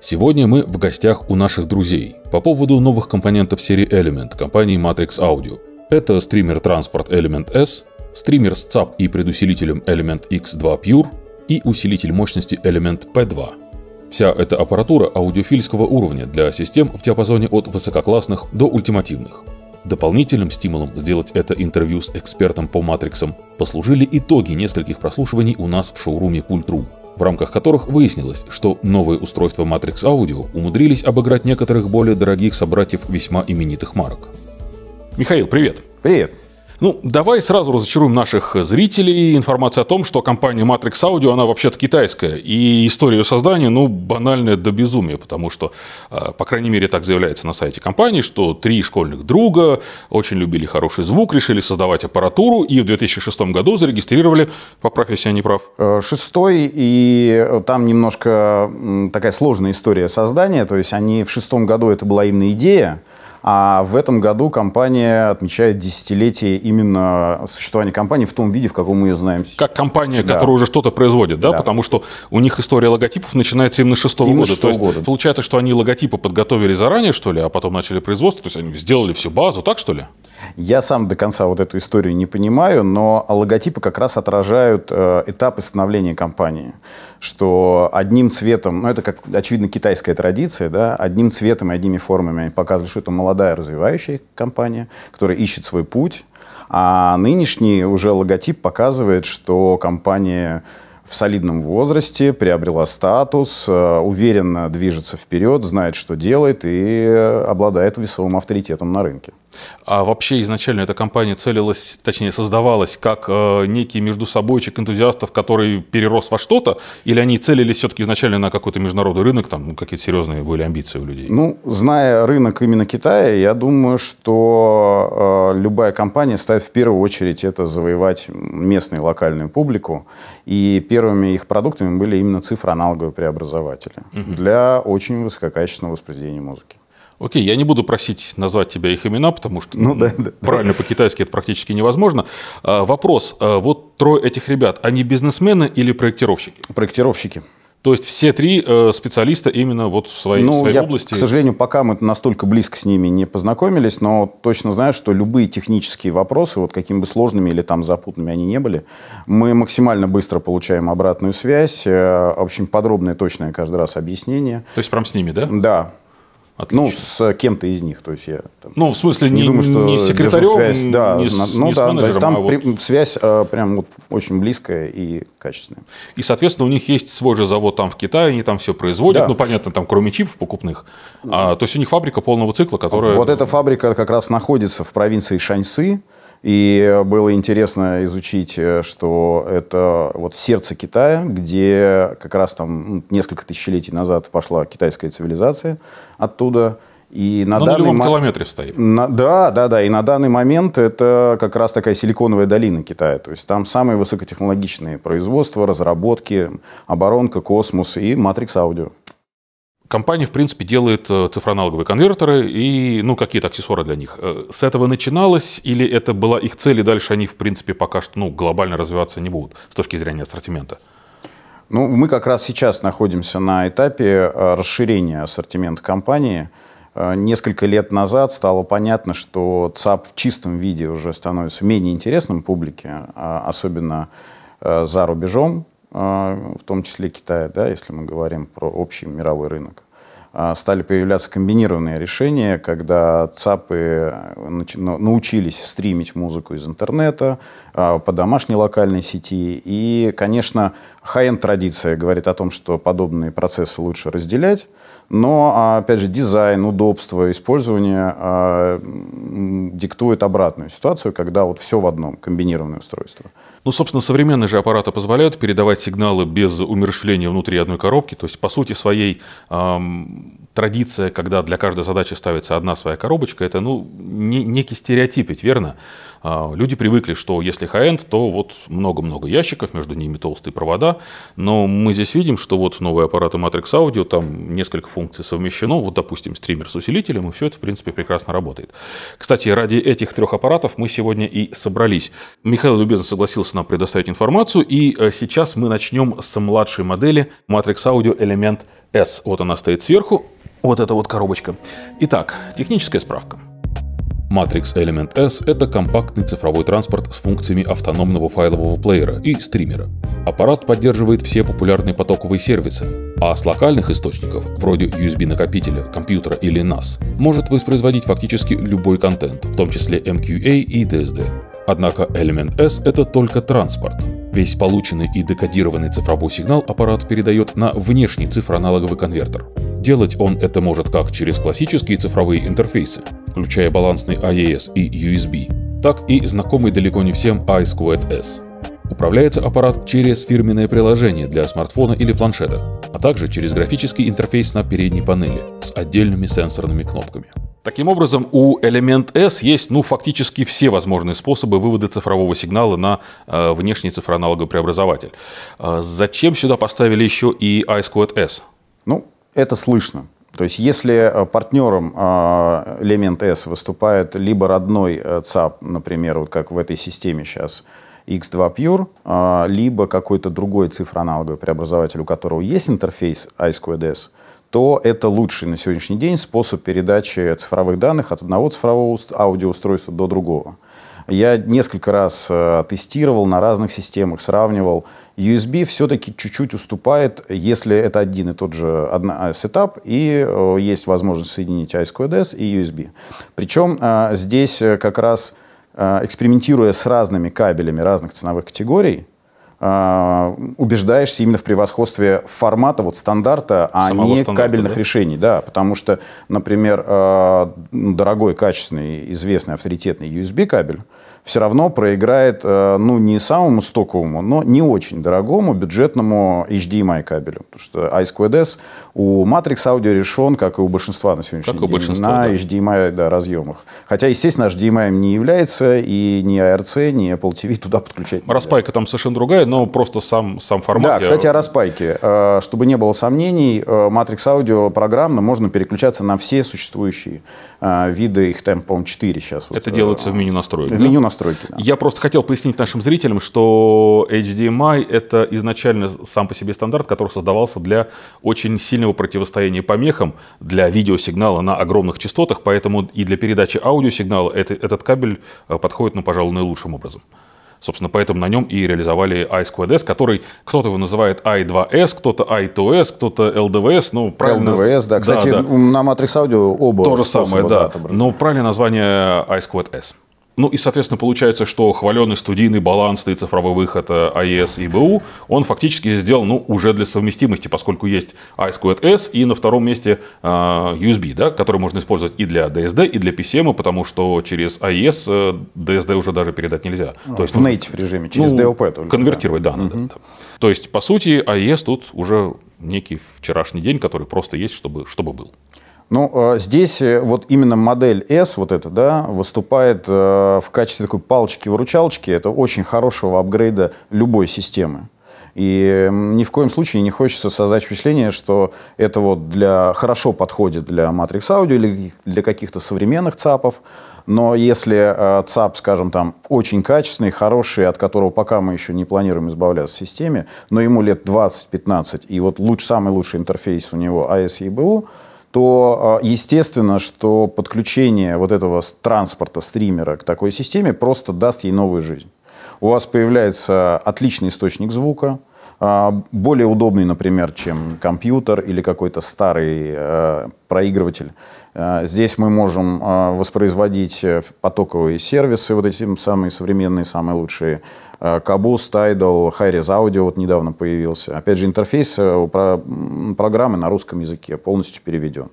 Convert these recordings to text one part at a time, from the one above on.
Сегодня мы в гостях у наших друзей по поводу новых компонентов серии Element компании Matrix Audio. Это стример Transport Element S, стример с ЦАП и предусилителем Element X2 Pure и усилитель мощности Element P2. Вся эта аппаратура аудиофильского уровня для систем в диапазоне от высококлассных до ультимативных. Дополнительным стимулом сделать это интервью с экспертом по матриксам послужили итоги нескольких прослушиваний у нас в шоуруме Пультру в рамках которых выяснилось, что новые устройства Matrix Audio умудрились обыграть некоторых более дорогих собратьев весьма именитых марок. Михаил, привет! Привет! Ну, давай сразу разочаруем наших зрителей. Информация о том, что компания Matrix Audio, она вообще-то китайская. И история ее создания, ну, банальная до безумия, потому что, а, по крайней мере, так заявляется на сайте компании, что три школьных друга очень любили хороший звук, решили создавать аппаратуру и в 2006 году зарегистрировали, По профессии они прав. Э, шестой, и там немножко такая сложная история создания, то есть они в шестом году, это была именно идея, а в этом году компания отмечает десятилетие именно существования компании в том виде, в каком мы ее знаем. Как компания, да. которая уже что-то производит, да? да? Потому что у них история логотипов начинается именно с шестого года. 6 -го года. получается, что они логотипы подготовили заранее, что ли, а потом начали производство, то есть они сделали всю базу, так что ли? Я сам до конца вот эту историю не понимаю, но логотипы как раз отражают э, этапы становления компании что одним цветом, ну это как, очевидно, китайская традиция, да, одним цветом и одними формами они показывали, что это молодая развивающая компания, которая ищет свой путь, а нынешний уже логотип показывает, что компания в солидном возрасте, приобрела статус, э, уверенно движется вперед, знает, что делает и обладает весовым авторитетом на рынке. А вообще изначально эта компания целилась, точнее создавалась как э, некий между собойчик энтузиастов, который перерос во что-то, или они целились все-таки изначально на какой-то международный рынок, там ну, какие-то серьезные были амбиции у людей? Ну, зная рынок именно Китая, я думаю, что э, любая компания ставит в первую очередь это завоевать местную локальную публику, и первыми их продуктами были именно цифроаналоговые преобразователи угу. для очень высококачественного воспроизведения музыки. Окей, я не буду просить назвать тебя их имена, потому что ну, да, да, правильно да. по-китайски это практически невозможно. А, вопрос, а, вот трое этих ребят, они бизнесмены или проектировщики? Проектировщики. То есть все три э, специалиста именно вот в своей, ну, в своей я, области? К сожалению, пока мы настолько близко с ними не познакомились, но точно знаю, что любые технические вопросы, вот какими бы сложными или там запутанными они не были, мы максимально быстро получаем обратную связь, э, в общем подробное, точное каждый раз объяснение. То есть прям с ними, да? Да. Отлично. Ну, с кем-то из них. То есть я, там, ну, в смысле, не, не, думаю, что не секретарем, связь, да, не с, ну, не да, с менеджером. есть, там а вот... при, связь э, прям вот очень близкая и качественная. И, соответственно, у них есть свой же завод там в Китае, они там все производят. Да. Ну, понятно, там кроме чипов покупных. А, то есть у них фабрика полного цикла, которая... Вот эта фабрика как раз находится в провинции Шаньсы. И было интересно изучить, э, что это вот сердце Китая, где как раз там ну, несколько тысячелетий назад пошла китайская цивилизация оттуда. И на, Но данный на любом мо... километре стоит. На... Да, да, да. И на данный момент это как раз такая силиконовая долина Китая. То есть там самые высокотехнологичные производства, разработки, оборонка, космос и матрикс аудио. Компания, в принципе, делает э, цифроаналоговые конвертеры и, ну, какие-то аксессуары для них. Э, с этого начиналось или это была их цель, и дальше они, в принципе, пока что, ну, глобально развиваться не будут с точки зрения ассортимента? Ну, мы как раз сейчас находимся на этапе э, расширения ассортимента компании. Несколько лет назад стало понятно, что ЦАП в чистом виде уже становится менее интересным публике, а, особенно за рубежом. А, в том числе Китая, да, если мы говорим про общий мировой рынок, а, стали появляться комбинированные решения, когда ЦАПы э, научились стримить музыку из интернета, а, по домашней локальной сети. И, конечно, high-end традиция говорит о том, что подобные процессы лучше разделять. Но, а, опять же, дизайн, удобство, использования э, а, диктует обратную ситуацию, когда вот все в одном, комбинированное устройство. Ну, собственно, современные же аппараты позволяют передавать сигналы без умерщвления внутри одной коробки. То есть, по сути своей, э, традиция, когда для каждой задачи ставится одна своя коробочка, это, ну, не, некий стереотип, ведь верно? А, люди привыкли, что если хай-энд, то вот много-много ящиков, между ними толстые провода. Но мы здесь видим, что вот новые аппараты Matrix Audio, там несколько функций совмещено. Вот, допустим, стример с усилителем, и все это, в принципе, прекрасно работает. Кстати, ради этих трех аппаратов мы сегодня и собрались. Михаил любезно согласился нам предоставить информацию, и э, сейчас мы начнем с младшей модели Matrix Audio Element S. Вот она стоит сверху, вот эта вот коробочка. Итак, техническая справка. Matrix Element S – это компактный цифровой транспорт с функциями автономного файлового плеера и стримера. Аппарат поддерживает все популярные потоковые сервисы, а с локальных источников, вроде USB-накопителя, компьютера или NAS, может воспроизводить фактически любой контент, в том числе MQA и DSD. Однако Element S — это только транспорт. Весь полученный и декодированный цифровой сигнал аппарат передает на внешний цифроаналоговый конвертер. Делать он это может как через классические цифровые интерфейсы, включая балансный AES а и USB, так и знакомый далеко не всем iSquared-S. Управляется аппарат через фирменное приложение для смартфона или планшета, а также через графический интерфейс на передней панели с отдельными сенсорными кнопками. Таким образом, у Element S есть ну, фактически все возможные способы вывода цифрового сигнала на э, внешний цифроаналоговый преобразователь. Э, зачем сюда поставили еще и iSquared S? Ну, это слышно. То есть если э, партнером э, элемент S выступает либо родной э, ЦАП, например, вот как в этой системе сейчас, X2 Pure, либо какой-то другой цифроаналоговый преобразователь, у которого есть интерфейс I2S, то это лучший на сегодняшний день способ передачи цифровых данных от одного цифрового аудиоустройства до другого. Я несколько раз э, тестировал на разных системах, сравнивал. USB все-таки чуть-чуть уступает, если это один и тот же одна, э, сетап, и э, есть возможность соединить i2ds и USB. Причем здесь как раз экспериментируя с разными кабелями разных ценовых категорий, убеждаешься именно в превосходстве формата, вот стандарта, а Самого не стандарта, кабельных да? решений. Да, потому что, например, дорогой, качественный, известный, авторитетный USB-кабель – все равно проиграет, э, ну, не самому стоковому, но не очень дорогому бюджетному HDMI кабелю. Потому что iSquares у Matrix Audio решен, как и у большинства на сегодняшний как день, на да. HDMI да, разъемах. Хотя, естественно, HDMI не является, и ни ARC, ни Apple TV туда подключать Распайка там совершенно другая, но просто сам, сам формат. Да, я... кстати, о распайке. Э, чтобы не было сомнений, э, Matrix Audio программно можно переключаться на все существующие виды, их там, по-моему, 4 сейчас. Это вот. делается в меню настроек. В да? меню настроек настройки. Да. Я просто хотел пояснить нашим зрителям, что HDMI это изначально сам по себе стандарт, который создавался для очень сильного противостояния помехам для видеосигнала на огромных частотах, поэтому и для передачи аудиосигнала это, этот кабель э, подходит, ну, пожалуй, наилучшим образом. Собственно, поэтому на нем и реализовали i2s, который кто-то его называет i2s, кто-то i2s, кто-то LDVS. Ну, правильно... LDVS, да. Кстати, да, да. на Matrix Audio оба То же самое, да. Но правильное название i2s. Ну и, соответственно, получается, что хваленый студийный баланс и цифровой выход AES э, и BU, он фактически сделан ну, уже для совместимости, поскольку есть iSquared S и на втором месте э, USB, да, который можно использовать и для DSD, и для PCM, потому что через AES э, DSD уже даже передать нельзя. Ну, То есть, в native режиме, ну, через ну, DOP только. Конвертировать, да. да, угу. да. То есть, по сути, AES тут уже некий вчерашний день, который просто есть, чтобы, чтобы был. Ну, а, здесь э, вот именно модель S, вот эта, да, выступает э, в качестве такой палочки-выручалочки. Это очень хорошего апгрейда любой системы. И ни в коем случае не хочется создать впечатление, что это вот для, хорошо подходит для Matrix Audio или для каких-то современных ЦАПов. Но если э, ЦАП, скажем, там очень качественный, хороший, от которого пока мы еще не планируем избавляться в системе, но ему лет 20-15, и вот луч, самый лучший интерфейс у него AS EBU, а то э, естественно, что подключение вот этого транспорта, стримера к такой системе просто даст ей новую жизнь. У вас появляется отличный источник звука, э, более удобный, например, чем компьютер или какой-то старый э, проигрыватель. здесь мы можем воспроизводить потоковые сервисы, вот эти самые современные, самые лучшие, Э, Кабус, Тайдл, Хайрез Аудио вот недавно появился. Опять же, интерфейс э, программы на русском языке полностью переведен.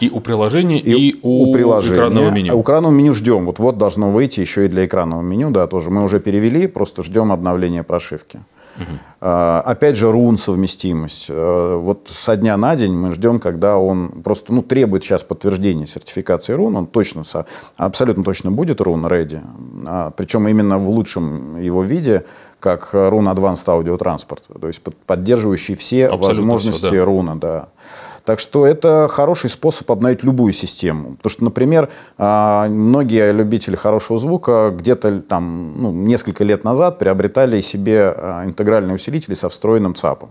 И у приложения, и, и у, у приложения, экранного меню. А у экранного меню ждем. Вот-вот должно выйти еще и для экранного меню. Да, тоже мы уже перевели, просто ждем обновления прошивки. Угу. Опять же, рун совместимость. Э, вот со дня на день мы ждем, когда он просто ну, требует сейчас подтверждения сертификации рун. Он точно, абсолютно точно будет рун ready. А, причем именно в лучшем его виде, как рун Advanced Audio Transport. То есть поддерживающий все абсолютно возможности все, да. руна. Да. Так что это хороший способ обновить любую систему. Потому что, например, а, многие любители хорошего звука где-то там ну, несколько лет назад приобретали себе а, интегральные усилители со встроенным ЦАПом.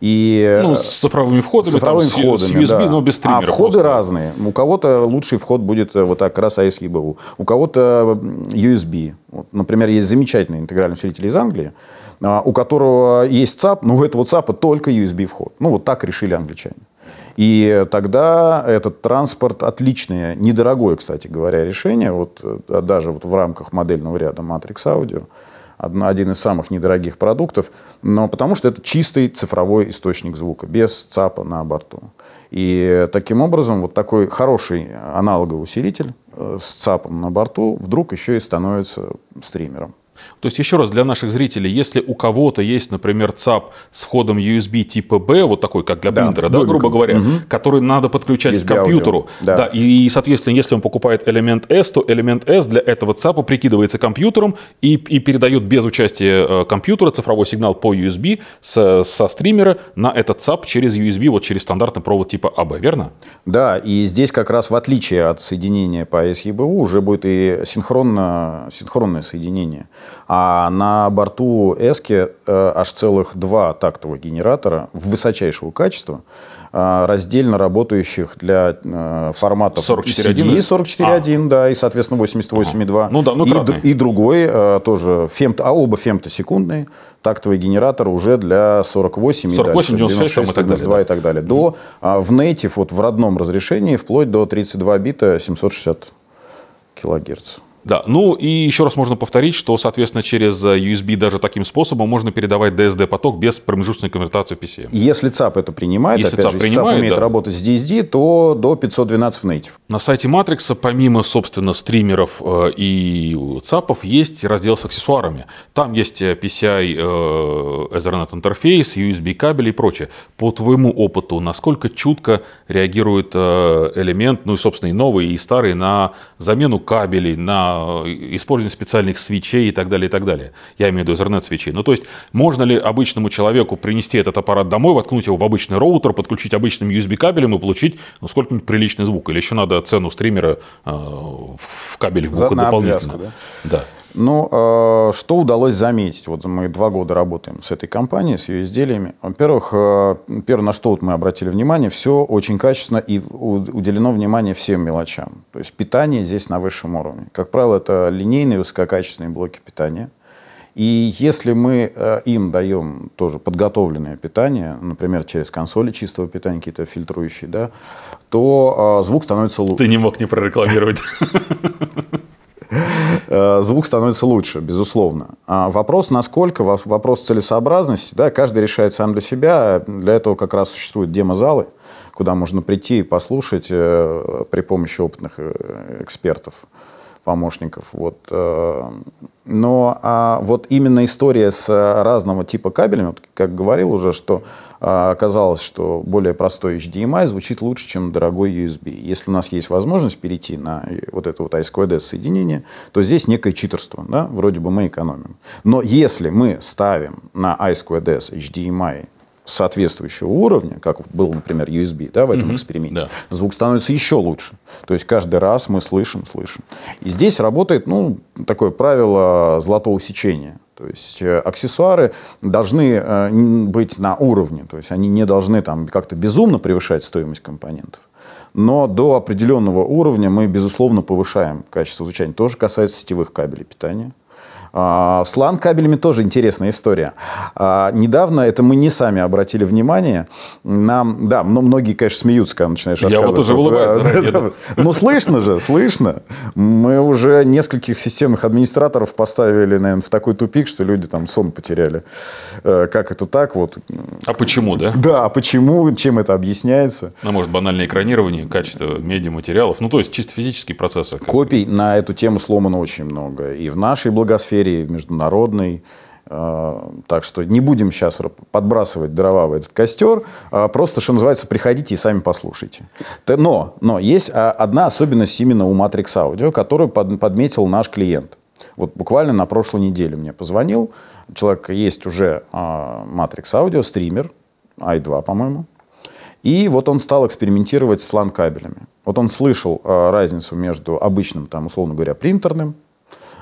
И ну, э, с цифровыми входами, с цифровыми там, входами, USB, да. но без стримера. А входы просто. разные. У кого-то лучший вход будет э, вот так, как раз ASGBU. А, у кого-то USB. Вот, например, есть замечательный интегральный усилитель из Англии, у которого есть ЦАП, но у этого ЦАПа только USB-вход. Ну, вот так решили англичане. И тогда этот транспорт отличное, недорогое, кстати говоря, решение, вот э, даже вот в рамках модельного ряда Matrix Audio, одна, один из самых недорогих продуктов, но потому что это чистый цифровой источник звука, без ЦАПа на борту. И таким образом вот такой хороший аналоговый усилитель э, с ЦАПом на борту вдруг еще и становится стримером. То есть, еще раз, для наших зрителей, если у кого-то есть, например, ЦАП с входом USB типа B, вот такой, как для да, принтера, да, грубо говоря, угу. который надо подключать USB к компьютеру, да, да и, и, соответственно, если он покупает элемент S, то элемент S для этого ЦАПа прикидывается компьютером и, и передает без участия э, компьютера цифровой сигнал по USB со, со стримера на этот ЦАП через USB, вот через стандартный провод типа AB, а верно? Да, и здесь как раз в отличие от соединения по SEBU уже будет и синхронно, синхронное соединение. А на борту Эски э, аж целых два тактовых генератора высочайшего качества, э, раздельно работающих для э, форматов 44.1 и 44.1, а. да, и, соответственно, 88.2. Ага. Ну да, ну и, и другой тоже, фемт, а оба фемтосекундные, тактовый генератор уже для 48, 48 и дальше, 96, 96 и так далее, и так далее. До, а, в native, вот в родном разрешении, вплоть до 32 бита 760 килогерц. Да, ну и еще раз можно повторить, что, соответственно, через USB даже таким способом можно передавать DSD-поток без промежуточной конвертации в PCM. Если ЦАП это принимает, Если опять ЦАП же, принимает, если ЦАП умеет да. работать с DSD, то до 512 в native. На сайте Matrix, помимо, собственно, стримеров э, и ЦАПов, есть раздел с аксессуарами. Там есть э, PCI э, Ethernet интерфейс, USB кабель и прочее. По твоему опыту, насколько чутко реагирует элемент, ну и, собственно, и новые, и старые, на замену кабелей, на Э, использование специальных свечей и так далее, и так далее. Я имею в виду Ethernet-свечей. Ну, то есть, можно ли обычному человеку принести этот аппарат домой, воткнуть его в обычный роутер, подключить обычным USB-кабелем и получить, ну, сколько-нибудь приличный звук? Или еще надо цену стримера э, в кабель в ухо дополнительно? Обвязку, да? да. Ну, э, что удалось заметить? Вот мы два года работаем с этой компанией, с ее изделиями. Во-первых, э, первое, на что вот мы обратили внимание, все очень качественно и уделено внимание всем мелочам. То есть питание здесь на высшем уровне. Как правило, это линейные высококачественные блоки питания. И если мы э, им даем тоже подготовленное питание, например, через консоли чистого питания, какие-то фильтрующие, да, то э, звук становится лучше. Ты не мог не прорекламировать. звук становится лучше, безусловно. А вопрос, насколько, вопрос целесообразности, да, каждый решает сам для себя. Для этого как раз существуют демозалы, куда можно прийти и послушать э, при помощи опытных э, экспертов помощников. Вот. Э, но а вот именно история с разного типа кабелями, вот как говорил уже, что а, оказалось, что более простой HDMI звучит лучше, чем дорогой USB. Если у нас есть возможность перейти на э, вот это вот I2D соединение, то здесь некое читерство, да, вроде бы мы экономим. Но если мы ставим на I2D HDMI соответствующего уровня, как был, например, USB да, в этом mm-hmm. эксперименте, да. звук становится еще лучше. То есть каждый раз мы слышим, слышим. И здесь работает ну, такое правило золотого сечения. То есть э, аксессуары должны э, быть на уровне, то есть они не должны там как-то безумно превышать стоимость компонентов. Но до определенного уровня мы, безусловно, повышаем качество звучания. Тоже касается сетевых кабелей питания. А, С LAN кабелями тоже интересная история. А, недавно, это мы не сами обратили внимание, нам, да, но многие, конечно, смеются, когда начинаешь Я вот уже улыбаюсь. Да, Ну, слышно же, слышно. Мы уже нескольких системных администраторов поставили, наверное, в такой тупик, что люди там сон потеряли. Э, как это так? Вот. А почему, да? Да, а почему, чем это объясняется? Ну, может, банальное экранирование, качество медиаматериалов, ну, то есть чисто физический процесс. Копий на эту тему сломано очень много. И в нашей благосфере серии, в международной. А, так что не будем сейчас подбрасывать дрова в этот костер. А, просто, что называется, приходите и сами послушайте. Но, но есть а, одна особенность именно у Matrix Audio, которую подметил наш клиент. Вот буквально на прошлой неделе мне позвонил. Человек есть уже Matrix Audio, стример, i2, по-моему. И вот он стал экспериментировать с LAN-кабелями. Вот он слышал разницу между обычным, там, условно говоря, принтерным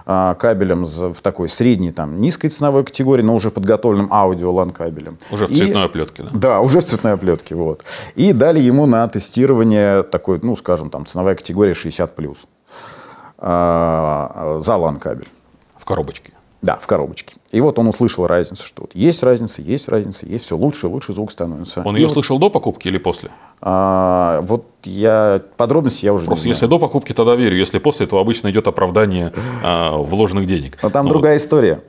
а, кабелем в такой средней, там, низкой ценовой категории, но уже подготовленным аудио лан кабелем. Уже в цветной и, оплетке, да? Да, уже в цветной оплетке, вот. И дали ему на тестирование такой, ну, скажем, там, ценовая категория 60+, плюс а, за лан кабель. В коробочке? Да, в коробочке. И вот он услышал разницу, что вот есть разница, есть разница, есть все лучше, лучше звук становится. Он и ее вот... услышал до покупки или после? А, вот я подробности я уже Просто не знаю. если до покупки, тогда верю. Если после, то обычно идет оправдание а, вложенных денег. Но там ну, другая вот. история.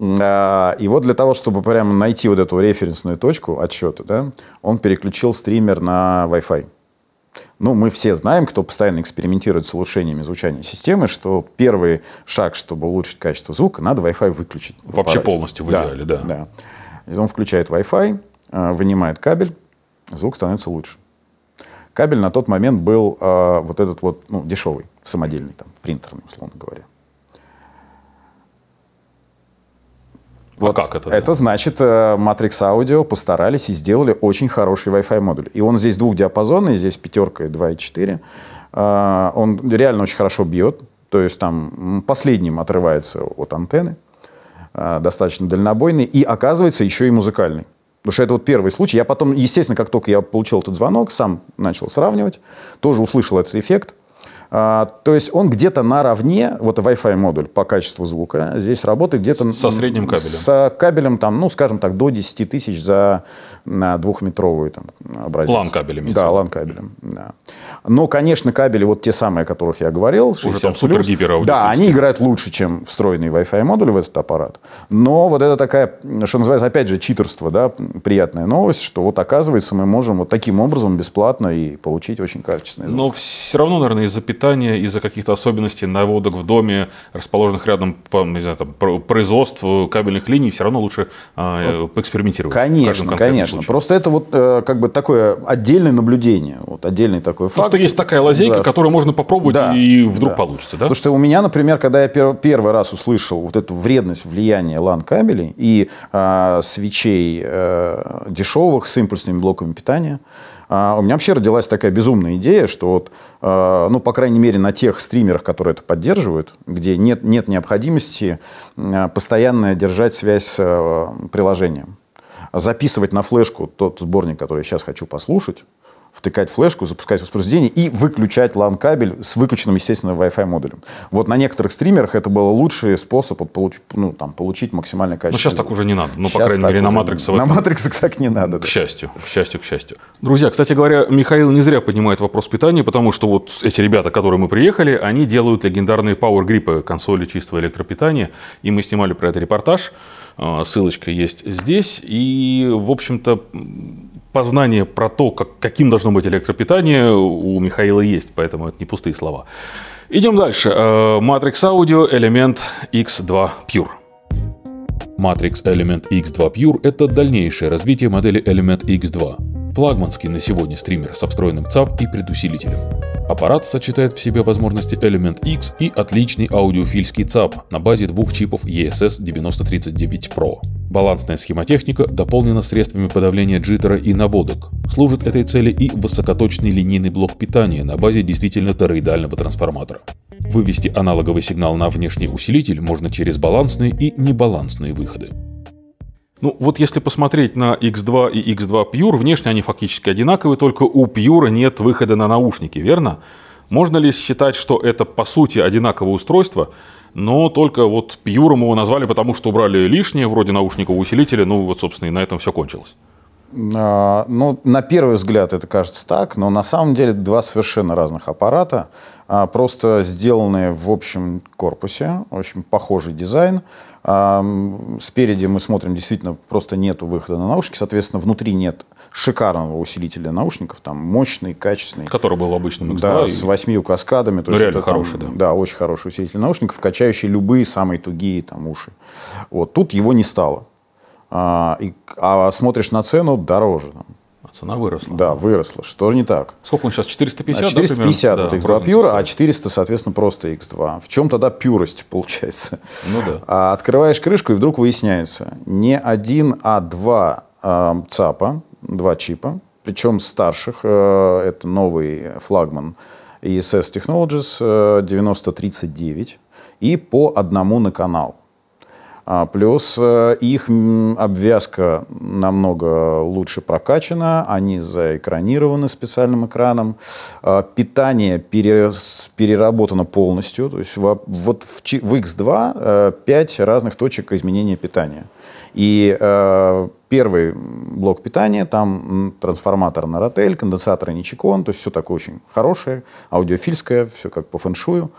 А, и вот для того, чтобы прямо найти вот эту референсную точку отсчета, да, он переключил стример на Wi-Fi. Ну, мы все знаем, кто постоянно экспериментирует с улучшениями звучания системы, что первый шаг, чтобы улучшить качество звука, надо Wi-Fi выключить. Вообще полностью в идеале, да. да. да. Он включает Wi-Fi, э, вынимает кабель, звук становится лучше. Кабель на тот момент был э, вот этот вот, ну, дешевый, самодельный, там, принтерный, условно говоря. Вот а как это? Это да? значит, э, Matrix Audio постарались и сделали очень хороший Wi-Fi модуль. И он здесь двухдиапазонный, здесь пятерка и 2,4. А, он реально очень хорошо бьет, то есть там последним отрывается от антенны, а, достаточно дальнобойный, и оказывается еще и музыкальный. Потому что это вот первый случай. Я потом, естественно, как только я получил этот звонок, сам начал сравнивать, тоже услышал этот эффект. А, то есть он где-то наравне, вот Wi-Fi модуль по качеству звука, здесь работает где-то... Со средним кабелем. С э, кабелем, там, ну, скажем так, до 10 тысяч за на э, двухметровую там, образец. LAN-кабелем. Да, LAN-кабелем. Да. Но, конечно, кабели, вот те самые, о которых я говорил, 60 Уже там плюс, супер Да, они играют лучше, чем встроенный Wi-Fi модуль в этот аппарат. Но вот это такая, что называется, опять же, читерство, да, приятная новость, что вот оказывается мы можем вот таким образом бесплатно и получить очень качественный звук. Но все равно, наверное, из-за питания, из-за каких-то особенностей наводок в доме, расположенных рядом не знаю, там, производств кабельных линий, все равно лучше а, ну, э, поэкспериментировать. Конечно, конечно. Случае. Просто это вот э, как бы такое отдельное наблюдение, вот отдельный такой факт. Потому что есть такая лазейка, да, которую что... можно попробовать да, и вдруг да. получится. Да? Потому что у меня, например, когда я пер- первый раз услышал вот эту вредность влияния lan кабелей и э, свечей э, дешевых с импульсными блоками питания, а, у меня вообще родилась такая безумная идея, что вот, а, ну, по крайней мере, на тех стримерах, которые это поддерживают, где нет, нет необходимости а, постоянно держать связь с приложением записывать на флешку тот сборник, который я сейчас хочу послушать, втыкать флешку, запускать воспроизведение и выключать LAN-кабель с выключенным, естественно, Wi-Fi модулем. Вот на некоторых стримерах это был лучший способ вот, получ, ну, там, получить максимальное качество. Ну, сейчас так уже не надо. Ну, сейчас по крайней мере, на матриксах. На матриксах так не надо. К да. счастью, к счастью, к счастью. Друзья, кстати говоря, Михаил не зря поднимает вопрос питания, потому что вот эти ребята, которые мы приехали, они делают легендарные Power Grip консоли чистого электропитания, и мы снимали про это репортаж. А, ссылочка есть здесь. И, в общем-то, познание про то, как, каким должно быть электропитание, у Михаила есть, поэтому это не пустые слова. Идем дальше. Э, Matrix Audio Element X2 Pure. Matrix Element X2 Pure – это дальнейшее развитие модели Element X2, флагманский на сегодня стример со встроенным ЦАП и предусилителем. Аппарат сочетает в себе возможности Element X и отличный аудиофильский ЦАП на базе двух чипов ESS 9039 Pro. Балансная схемотехника дополнена средствами подавления джиттера и наводок. Служит этой цели и высокоточный линейный блок питания на базе действительно тороидального трансформатора. Вывести аналоговый сигнал на внешний усилитель можно через балансные и небалансные выходы. Ну вот если посмотреть на X2 и X2 Pure, внешне они фактически одинаковые, только у Pure нет выхода на наушники, верно? Можно ли считать, что это по сути одинаковое устройство, но только вот Пьюром его назвали, потому что убрали лишнее, вроде наушников усилителя, ну вот, собственно, и на этом все кончилось. А, ну, на первый взгляд это кажется так, но на самом деле два совершенно разных аппарата, а, просто сделанные в общем корпусе, в общем похожий дизайн. Спереди мы смотрим, действительно, просто нету выхода на наушники, соответственно, внутри нет шикарного усилителя наушников, там мощный, качественный. Который был обычным x Да, и... с восьмию каскадами. То ну, есть реально это, хороший, там, да. Да, очень хороший усилитель наушников, качающий любые самые тугие там уши. Вот тут его не стало. А, и, а смотришь на цену дороже. Там, Цена выросла. Да, выросла. Что же не так? Сколько он сейчас? 450, 450 да, а, примерно? X2 Pure, а 400, соответственно, просто X2. В чем тогда пюрость получается? Ну да. А открываешь крышку, и вдруг выясняется, не один, а два э, ЦАПа, два чипа, причем старших, э, это новый флагман ESS Technologies э, 9039, и по одному на канал. А, плюс э, их обвязка намного лучше прокачана, они заэкранированы специальным экраном, а, питание переработано полностью, то есть вот в X2 5 э, разных точек изменения питания. И э, Первый блок питания, там трансформатор на ротель, конденсаторы Ничикон, то есть все такое очень хорошее, аудиофильское, все как по фэншую.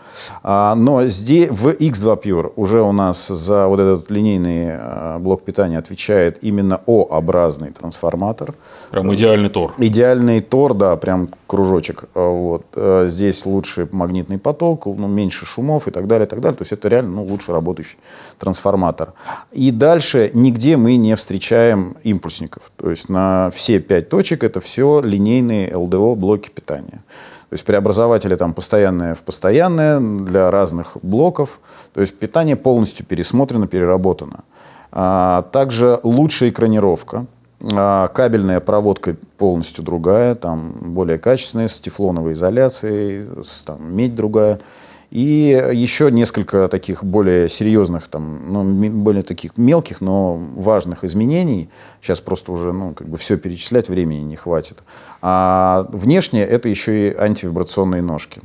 А, но здесь в X2 Pure уже у нас за вот этот линейный а, блок питания отвечает именно О-образный трансформатор. Прям идеальный тор. Идеальный тор, да, прям кружочек. А, вот. А, здесь лучше магнитный поток, ну, меньше шумов и так далее, и так далее. То есть это реально ну, лучше работающий трансформатор. И дальше нигде мы не встречаем импульсников. То есть на все пять точек это все линейные ЛДО блоки питания. То есть преобразователи там постоянные в постоянное для разных блоков. То есть питание полностью пересмотрено, переработано. А, также лучшая экранировка. А, кабельная проводка полностью другая, там более качественная, с тефлоновой изоляцией, с, там, медь другая. И еще несколько таких более серьезных, там, ну, более таких мелких, но важных изменений. Сейчас просто уже ну, как бы все перечислять времени не хватит. А внешне это еще и антивибрационные ножки.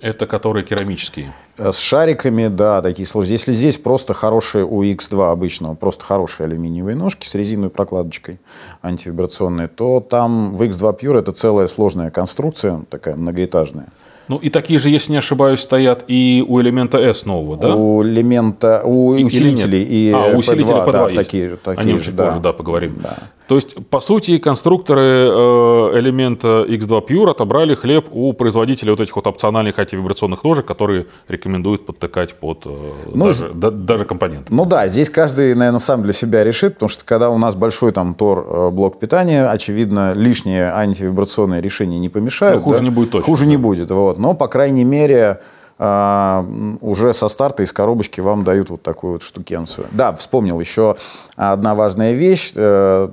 Это которые керамические? Э, с шариками, да, такие сложные. Если здесь просто хорошие у X2 обычного, просто хорошие алюминиевые ножки с резиновой прокладочкой антивибрационные, то там в X2 Pure это целая сложная конструкция, такая многоэтажная. Ну и такие же, если не ошибаюсь, стоят и у элемента S нового, да? У элемента, у и, усилителей и а, у усилителя P2, P2 да, есть. такие же. Такие О нем да. позже, да, поговорим. Да. То есть, по сути, конструкторы э, элемента X2 Pure отобрали хлеб у производителей вот этих вот опциональных антивибрационных ножек, которые рекомендуют подтыкать под э, ну, даже, да, даже компоненты. Ну да, здесь каждый, наверное, сам для себя решит, потому что когда у нас большой там тор э, блок питания, очевидно, лишние антивибрационные решения не помешают. Ну, хуже да? не будет точно. Хуже да. не будет, вот. Но, по крайней мере, а, уже со старта из коробочки вам дают вот такую вот штукенцию. Да, вспомнил еще одна важная вещь. Э,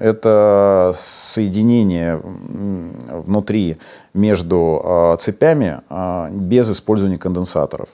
это соединение внутри между а, цепями а, без использования конденсаторов.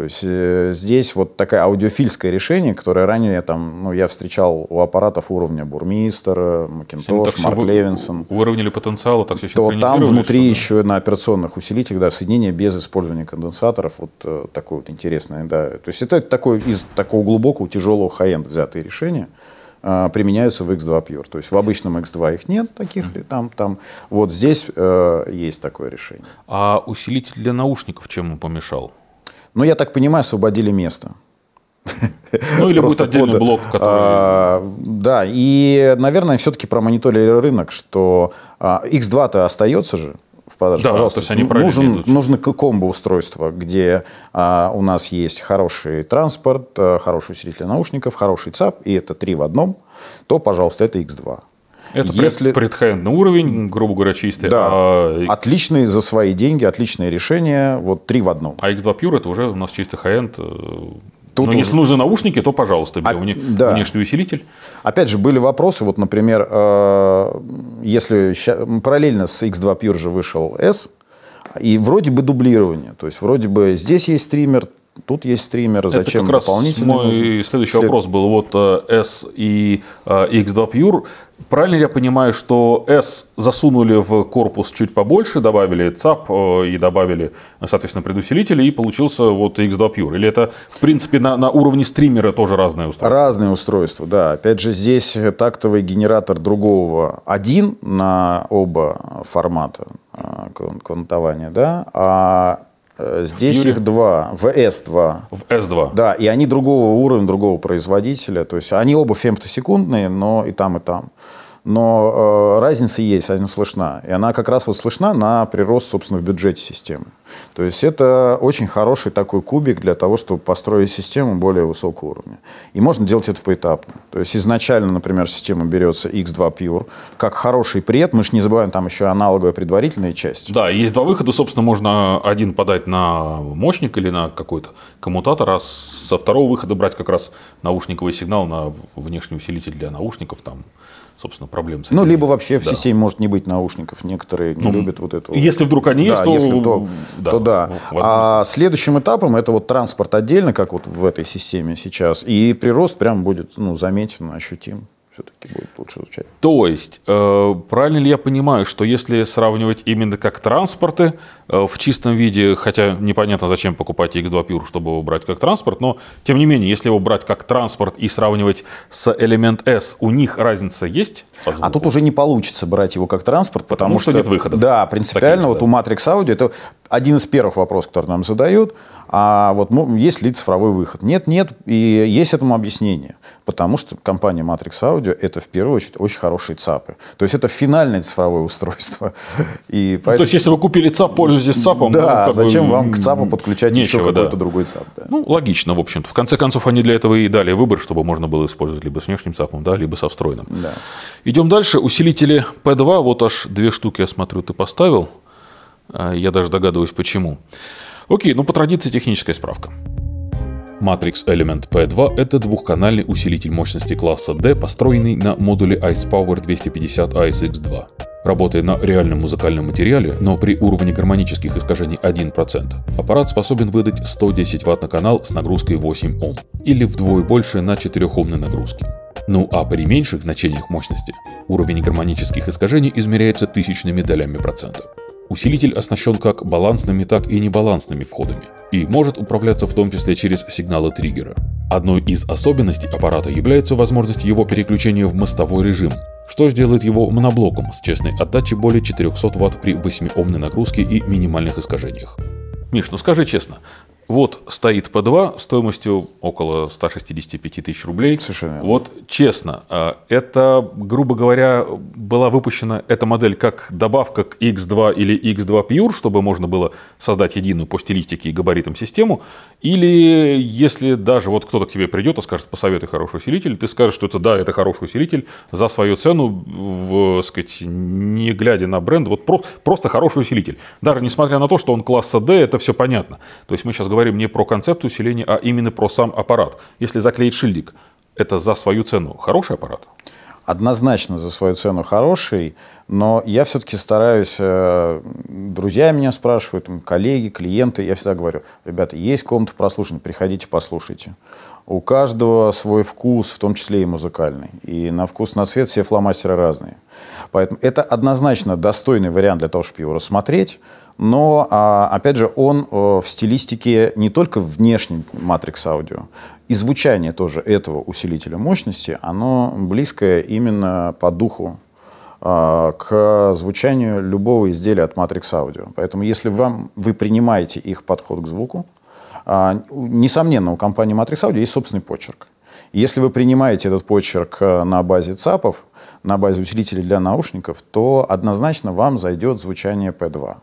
То есть э, здесь вот такое аудиофильское решение, которое ранее там, ну, я встречал у аппаратов уровня Бурмистер, Макинтош, ну Марк вы, Левинсон. Уравнили потенциала, так все еще То там внутри еще на операционных усилителях, да, соединение без использования конденсаторов, вот э, такое вот интересное, да. То есть это такое из такого глубокого, тяжелого хай-энд взятые решения э, а, применяются в X2 Pure. То есть в обычном X2 их нет таких, там, там. Вот здесь э, есть такое решение. А усилитель для наушников чем он помешал? Но, я так понимаю, освободили место. Ну или будет отдельный блок, а, который... да, и, наверное, все-таки промониторили рынок, что X2-то а, остается же в Да, пожалуйста, то есть они нужен, нужно комбо-устройство, где а, у нас есть хороший транспорт, а, хороший усилитель наушников, хороший ЦАП, и это три в одном, то, пожалуйста, это X2. Это Если... предхендный уровень, грубо говоря, чистый. Да. А... Отличные за свои деньги, отличные решения, вот три в одном. А X2 Pure это уже у нас чистый хай-энд. Э, Тут Но ну, уже... если нужны наушники, то, пожалуйста, а, мне да. внешний усилитель. Опять же, были вопросы, вот, например, э, если параллельно с X2 Pure же вышел S, и вроде бы дублирование. То есть, вроде бы здесь есть стример, Тут есть стример, Это зачем как раз дополнительный? Мой нужен? следующий След... вопрос был вот э, S и э, X2 Pure. Правильно я понимаю, что S засунули в корпус чуть побольше, добавили ЦАП э, и добавили, соответственно, предусилители, и получился вот X2 Pure? Или это, в принципе, на, на уровне стримера тоже разные устройства? Разные устройства, да. Опять же, здесь тактовый генератор другого один на оба формата квантования, да, а Э, здесь Юрий... их два, в с 2 В с 2 Да, и они другого уровня, другого производителя. То есть они оба фемтосекундные, но и там, и там. Но э, разница есть, она слышна. И она как раз вот слышна на прирост, собственно, в бюджете системы. То есть это очень хороший такой кубик для того, чтобы построить систему более высокого уровня. И можно делать это поэтапно. То есть изначально, например, система берется X2 Pure, как хороший пред, мы же не забываем, там еще аналоговая предварительная часть. Да, есть два выхода, собственно, можно один подать на мощник или на какой-то коммутатор, а со второго выхода брать как раз наушниковый сигнал на внешний усилитель для наушников, там, собственно, проблем с ну, этим. Ну, либо вообще в да. C7 может не быть наушников. Некоторые не ну, любят вот этого. Если вдруг они да, есть, то, если, то да, то да. Ну, а следующим этапом это вот транспорт отдельно, как вот в этой системе сейчас, и прирост прям будет ну, заметен, ощутим все-таки будет лучше звучать. То есть, э, правильно ли я понимаю, что если сравнивать именно как транспорты э, в чистом виде, хотя непонятно, зачем покупать X2 Pure, чтобы его брать как транспорт, но тем не менее, если его брать как транспорт и сравнивать с Element S, у них разница есть? А тут уже не получится брать его как транспорт, потому, потому что, что нет выхода. Да, принципиально, Таким, вот да. у Matrix Audio это один из первых вопросов, который нам задают. А вот есть ли цифровой выход? Нет, нет, и есть этому объяснение. Потому что компания Matrix Audio — это, в первую очередь, очень хорошие ЦАПы. То есть это финальное цифровое устройство. И поэтому... то есть если вы купили ЦАП, пользуйтесь ЦАПом. Да, ну, зачем бы... вам к ЦАПу подключать нечего, еще какой-то да. другой ЦАП? Да. Ну, логично, в общем-то. В конце концов, они для этого и дали выбор, чтобы можно было использовать либо с внешним ЦАПом, да, либо со встроенным. Да. Идем дальше. Усилители P2, вот аж две штуки, я смотрю, ты поставил. А, я даже догадываюсь, почему. Почему? Окей, ну по традиции техническая справка. Matrix Element P2 — это двухканальный усилитель мощности класса D, построенный на модуле Ice Power 250 isx 2 Работая на реальном музыкальном материале, но при уровне гармонических искажений 1%, аппарат способен выдать 110 Вт на канал с нагрузкой 8 Ом, или вдвое больше на 4-омной нагрузке. Ну а при меньших значениях мощности уровень гармонических искажений измеряется тысячными долями процентов. Усилитель оснащен как балансными, так и небалансными входами и может управляться в том числе через сигналы триггера. Одной из особенностей аппарата является возможность его переключения в мостовой режим, что сделает его моноблоком с честной отдачей более 400 Вт при 8-омной нагрузке и минимальных искажениях. Миш, ну скажи честно, вот стоит по 2 стоимостью около 165 тысяч рублей. Совершенно. Вот честно, а, это, грубо говоря, была выпущена эта модель как добавка к X2 или X2 Pure, чтобы можно было создать единую по стилистике и габаритам систему. Или если даже вот кто-то к тебе придет и скажет, посоветуй хороший усилитель, ты скажешь, что это да, это хороший усилитель за свою цену, в, э, сказать, не глядя на бренд, вот просто, просто хороший усилитель. Даже несмотря на то, что он класса D, это все понятно. То есть мы сейчас говорим говорим не про концепт усиления, а именно про сам аппарат. Если заклеить шильдик, это за свою цену хороший аппарат? однозначно за свою цену хороший, но я все-таки стараюсь, э, друзья меня спрашивают, коллеги, клиенты, я всегда говорю, ребята, есть комната прослушивания, приходите, послушайте. У каждого свой вкус, в том числе и музыкальный. И на вкус, на цвет все фломастеры разные. Поэтому это однозначно достойный вариант для того, чтобы его рассмотреть но, а, опять же, он э, в стилистике не только внешний матрикс аудио, и звучание тоже этого усилителя мощности, оно близкое именно по духу а, к звучанию любого изделия от Matrix Audio. Поэтому если вам, вы принимаете их подход к звуку, а, несомненно, у компании Matrix Audio есть собственный почерк. если вы принимаете этот почерк э, на базе ЦАПов, на базе усилителей для наушников, то однозначно вам зайдет звучание P2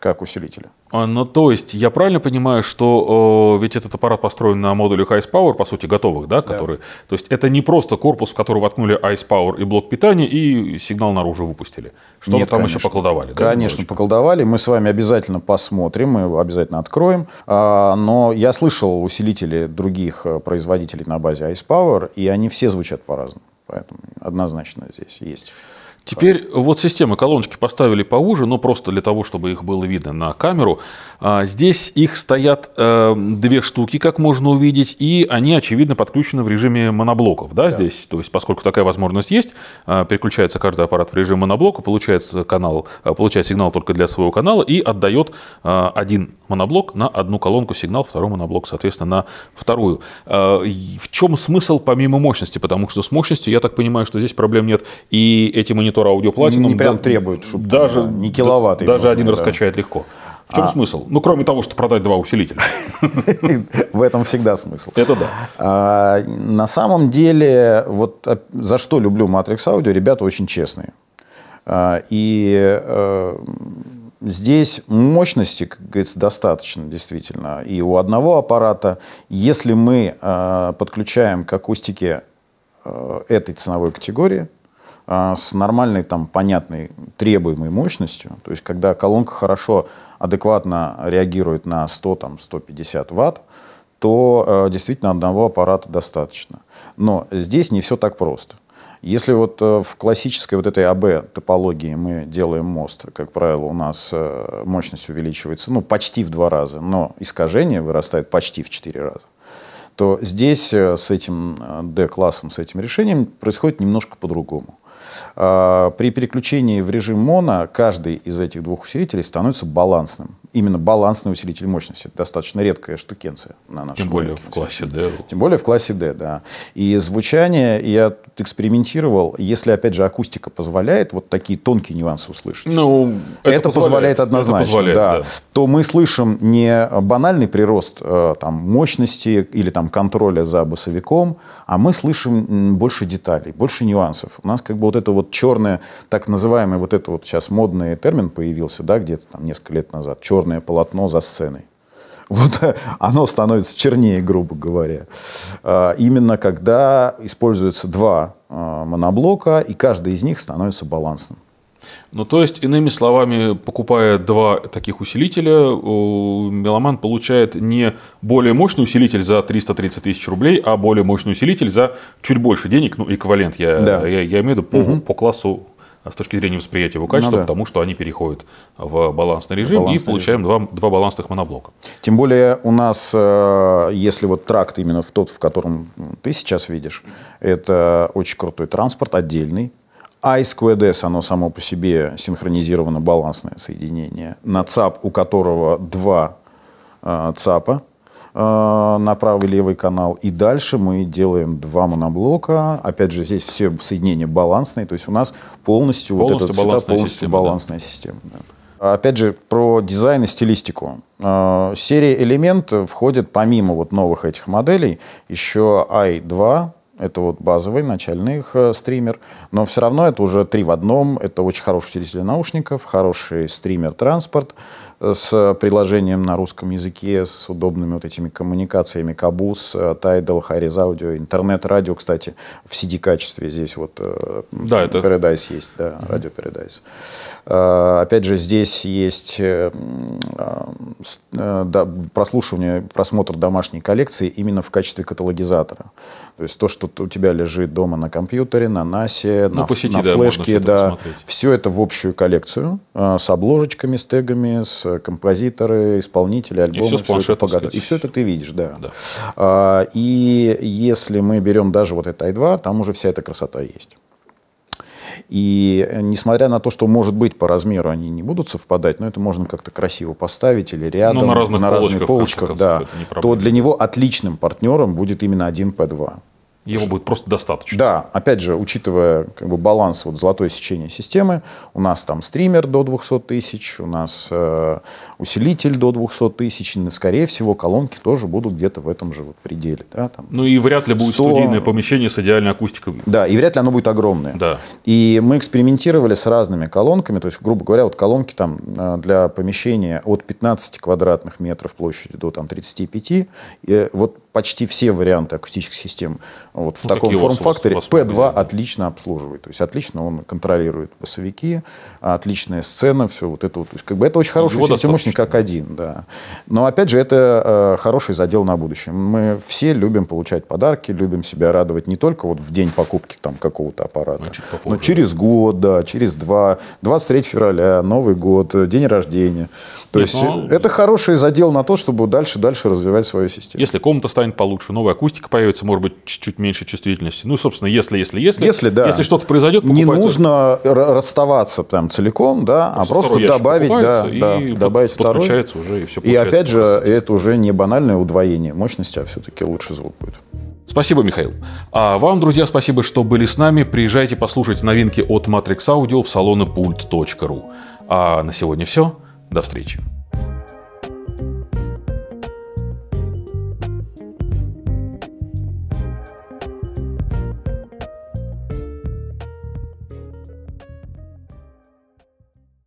как усилителя. А, ну, то есть, я правильно понимаю, что э, ведь этот аппарат построен на модуле Ice Power, по сути, готовых, да, которые... Да. То есть, это не просто корпус, в который воткнули Ice Power и блок питания, и сигнал наружу выпустили. Что Нет, там конечно. еще поколдовали? конечно, да, поколдовали. Мы с вами обязательно посмотрим, мы его обязательно откроем. А, но я слышал усилители других э, производителей на базе Ice Power, и они все звучат по-разному. Поэтому однозначно здесь есть Теперь вот система колоночки поставили поуже, но ну, просто для того, чтобы их было видно на камеру. А, здесь их стоят э, две штуки, как можно увидеть, и они, очевидно, подключены в режиме моноблоков, да, да. здесь? То есть, поскольку такая возможность есть, а, переключается каждый аппарат в режим моноблока, получается канал, а, получает сигнал только для своего канала и отдает один моноблок на одну колонку сигнал, второй моноблок, соответственно, на вторую. В чем смысл помимо мощности? Потому что с мощностью, я так понимаю, что здесь проблем нет, и эти мониторы монитора аудиоплатину. Не прям да, требует, чтобы даже, не киловатт. Даже один да. раскачает легко. В чем а. смысл? Ну, кроме того, что продать два усилителя. В этом всегда смысл. Это да. А, на самом деле, вот а, за что люблю Matrix Audio, ребята очень честные. А, и а, здесь мощности, как говорится, достаточно действительно. И у одного аппарата, если мы э, подключаем к акустике э, этой ценовой категории, а, с нормальной, там, понятной, требуемой мощностью, то есть когда колонка хорошо, адекватно реагирует на 100, там, 150 ватт, то э, действительно одного аппарата достаточно. Но здесь не все так просто. Если вот э, в классической вот этой АБ-топологии мы делаем мост, как правило, у нас э, мощность увеличивается ну, почти в два раза, но искажение вырастает почти в четыре раза, то здесь э, с этим D-классом, э, с этим решением происходит немножко по-другому. А, при переключении в режим моно каждый из этих двух усилителей становится балансным. Именно балансный усилитель мощности. достаточно редкая штукенция на нашем Тем более в классе D. Тем более в классе D, да. И звучание я тут экспериментировал. Если, опять же, акустика позволяет вот такие тонкие нюансы услышать. Ну, это, это позволяет, позволяет однозначно. Это позволяет, да. да. То мы слышим не банальный прирост э, там, мощности или там, контроля за басовиком, а мы слышим больше деталей, больше нюансов. У нас как бы вот это это вот черное, так называемый, вот это вот сейчас модный термин появился, да, где-то там несколько лет назад, черное полотно за сценой. Вот оно становится чернее, грубо говоря. А, именно когда используются два а, моноблока, и каждый из них становится балансным. Ну, то есть, иными словами, покупая два таких усилителя, меломан получает не более мощный усилитель за 330 тысяч рублей, а более мощный усилитель за чуть больше денег, ну, эквивалент, я, да. я, я имею в виду по, угу. по классу а, с точки зрения восприятия его качества, ну, да. потому что они переходят в балансный режим балансный и получаем режим. Два, два балансных моноблока. Тем более у нас, э, если вот тракт именно в тот, в котором ты сейчас видишь, это очень крутой транспорт отдельный, i 2 оно само по себе синхронизировано балансное соединение, на ЦАП, у которого два а, ЦАПа, а, на правый и левый канал. И дальше мы делаем два моноблока. Опять же, здесь все соединения балансные. То есть у нас полностью, полностью вот этот балансная цвета, полностью система, балансная да. система. Да. Опять же, про дизайн и стилистику. А, серия элемент входит помимо вот новых этих моделей еще i2, это вот базовый, начальный их э, стример. Но все равно это уже три в одном. Это очень хороший усилитель наушников, хороший стример-транспорт э, с приложением на русском языке, с удобными вот этими коммуникациями Кабус, Тайдл э, Harris Audio, интернет-радио, кстати, в CD-качестве здесь вот э, да, это... Paradise есть, да, угу. радио Paradise. Э, опять же, здесь есть э, э, прослушивание, просмотр домашней коллекции именно в качестве каталогизатора. То есть то, что у тебя лежит дома на компьютере, на НАСе, ну, на, сети, на да, флешке, да, все это в общую коллекцию с обложечками, с тегами, с композиторы, исполнители, альбомы, и все, все это по И все это ты видишь, да. да. А, и если мы берем даже вот это i2, там уже вся эта красота есть. И э, несмотря на то, что, может быть, по размеру они не будут совпадать, но это можно как-то красиво поставить или рядом, ну, на разных на полочках, разных полочках да, то для него отличным партнером будет именно один p 2 его будет просто достаточно. Да, опять же, учитывая как бы, баланс вот, золотое сечение системы, у нас там стример до 200 тысяч, у нас э, усилитель до 200 тысяч, и, ну, скорее всего, колонки тоже будут где-то в этом же вот пределе. Да, там ну и вряд ли будет 100... студийное помещение с идеальной акустикой. Да, и вряд ли оно будет огромное. Да. И мы экспериментировали с разными колонками, то есть, грубо говоря, вот колонки там э, для помещения от 15 квадратных метров площади до там 35, и вот почти все варианты акустических систем вот в ну, таком форм-факторе. P2 отлично обслуживает, то есть отлично он контролирует басовики, отличная сцена, все вот это вот. То есть как бы это очень хороший мощник как один, да. Но опять же это э, хороший задел на будущее. Мы все любим получать подарки, любим себя радовать не только вот в день покупки там какого-то аппарата, Значит, ну, попозже, но через год, да, через два, 23 февраля, Новый год, э, день рождения. То Нет, есть но... Ну, это хороший задел на то, чтобы дальше дальше развивать свою систему. Если комната станет получше, новая акустика появится, может быть, чуть-чуть меньше чувствительности. Ну, собственно, если, если, если. Если, да. Если что-то произойдет, покупается... Не нужно расставаться там целиком, да, а просто добавить, да, и да, добавить под, второй. уже, и все И опять же, это уже не банальное удвоение мощности, а все-таки лучше звук будет. Спасибо, Михаил. А вам, друзья, спасибо, что были с нами. Приезжайте послушать новинки от Matrix Audio в салоны pult.ru. А на сегодня все. До встречи.